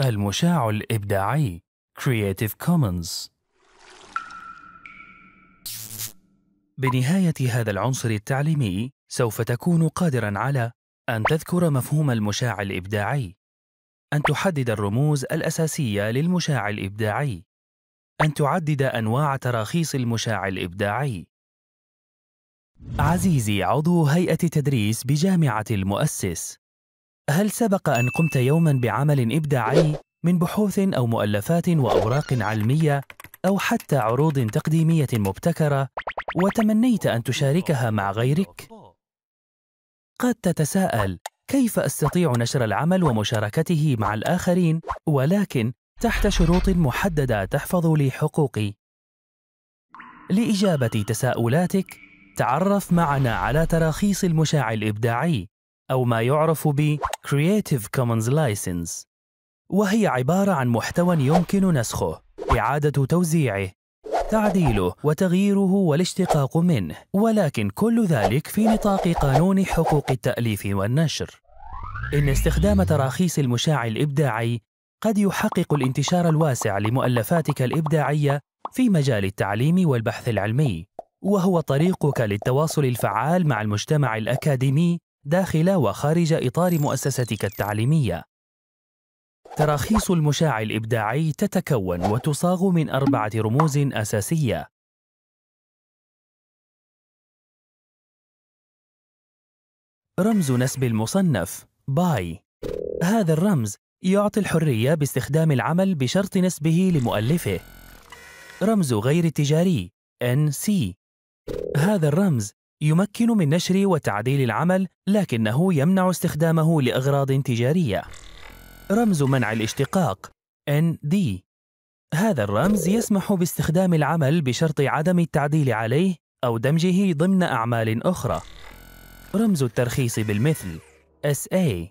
المشاع الإبداعي Creative Commons بنهاية هذا العنصر التعليمي سوف تكون قادرا على أن تذكر مفهوم المشاع الإبداعي أن تحدد الرموز الأساسية للمشاع الإبداعي أن تعدد أنواع تراخيص المشاع الإبداعي عزيزي عضو هيئة تدريس بجامعة المؤسس هل سبق أن قمت يوما بعمل إبداعي من بحوث أو مؤلفات وأوراق علمية أو حتى عروض تقديمية مبتكرة وتمنيت أن تشاركها مع غيرك؟ قد تتساءل كيف أستطيع نشر العمل ومشاركته مع الآخرين ولكن تحت شروط محددة تحفظ لي حقوقي؟ لإجابة تساؤلاتك تعرف معنا على تراخيص المشاع الإبداعي أو ما يعرف ب Creative Commons License وهي عبارة عن محتوى يمكن نسخه إعادة توزيعه تعديله وتغييره والاشتقاق منه ولكن كل ذلك في نطاق قانون حقوق التأليف والنشر إن استخدام تراخيص المشاع الإبداعي قد يحقق الانتشار الواسع لمؤلفاتك الإبداعية في مجال التعليم والبحث العلمي وهو طريقك للتواصل الفعال مع المجتمع الأكاديمي داخل وخارج إطار مؤسستك التعليمية. تراخيص المشاع الإبداعي تتكون وتصاغ من أربعة رموز أساسية رمز نسب المصنف باي هذا الرمز يعطي الحرية باستخدام العمل بشرط نسبه لمؤلفه رمز غير تجاري NC هذا الرمز يمكن من نشر وتعديل العمل لكنه يمنع استخدامه لأغراض تجارية رمز منع الاشتقاق ND هذا الرمز يسمح باستخدام العمل بشرط عدم التعديل عليه أو دمجه ضمن أعمال أخرى رمز الترخيص بالمثل SA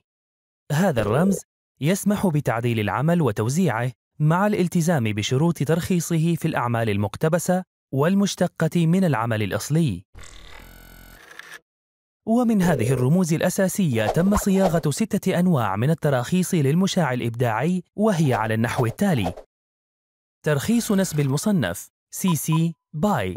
هذا الرمز يسمح بتعديل العمل وتوزيعه مع الالتزام بشروط ترخيصه في الأعمال المقتبسة والمشتقة من العمل الأصلي ومن هذه الرموز الأساسية تم صياغة ستة أنواع من التراخيص للمشاع الإبداعي وهي على النحو التالي ترخيص نسب المصنف CC BY باي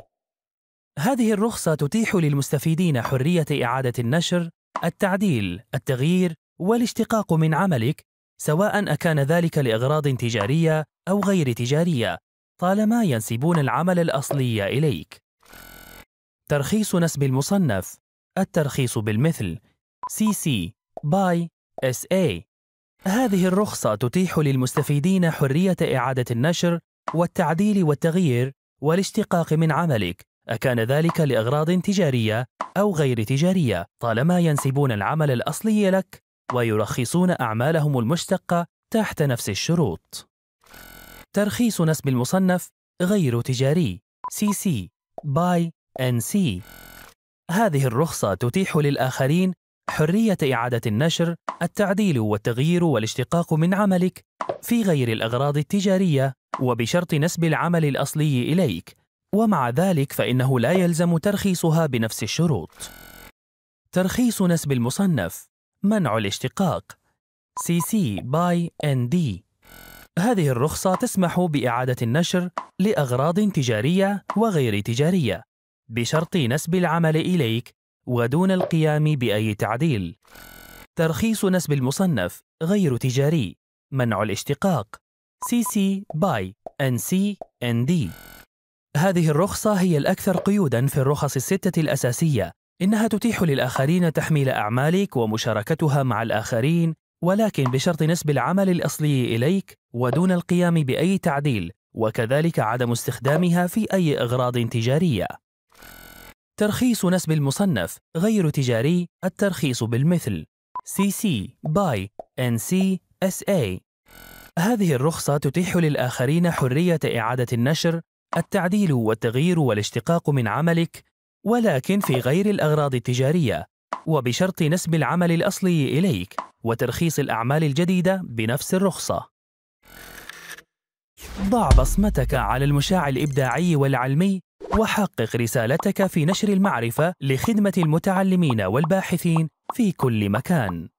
هذه الرخصة تتيح للمستفيدين حرية إعادة النشر، التعديل، التغيير، والاشتقاق من عملك، سواء أكان ذلك لأغراض تجارية أو غير تجارية، طالما ينسبون العمل الأصلي إليك. ترخيص نسب المصنف الترخيص بالمثل CC BY SA هذه الرخصة تتيح للمستفيدين حرية إعادة النشر والتعديل والتغيير والاشتقاق من عملك أكان ذلك لأغراض تجارية أو غير تجارية طالما ينسبون العمل الأصلي لك ويرخصون أعمالهم المشتقة تحت نفس الشروط ترخيص نسب المصنف غير تجاري CC BY NC هذه الرخصة تتيح للآخرين حرية إعادة النشر، التعديل والتغيير والاشتقاق من عملك في غير الأغراض التجارية وبشرط نسب العمل الأصلي إليك، ومع ذلك فإنه لا يلزم ترخيصها بنفس الشروط. ترخيص نسب المصنف منع الاشتقاق CC BY ND هذه الرخصة تسمح بإعادة النشر لأغراض تجارية وغير تجارية بشرط نسب العمل إليك ودون القيام بأي تعديل. ترخيص نسب المصنف غير تجاري منع الاشتقاق CC BY NC ND هذه الرخصة هي الأكثر قيودًا في الرخص الستة الأساسية، إنها تتيح للآخرين تحميل أعمالك ومشاركتها مع الآخرين، ولكن بشرط نسب العمل الأصلي إليك ودون القيام بأي تعديل، وكذلك عدم استخدامها في أي أغراض تجارية. ترخيص نسب المصنف غير تجاري الترخيص بالمثل CC BY NCSA هذه الرخصة تتيح للآخرين حرية إعادة النشر التعديل والتغيير والاشتقاق من عملك ولكن في غير الأغراض التجارية وبشرط نسب العمل الأصلي إليك وترخيص الأعمال الجديدة بنفس الرخصة ضع بصمتك على المشاع الإبداعي والعلمي وحقق رسالتك في نشر المعرفة لخدمة المتعلمين والباحثين في كل مكان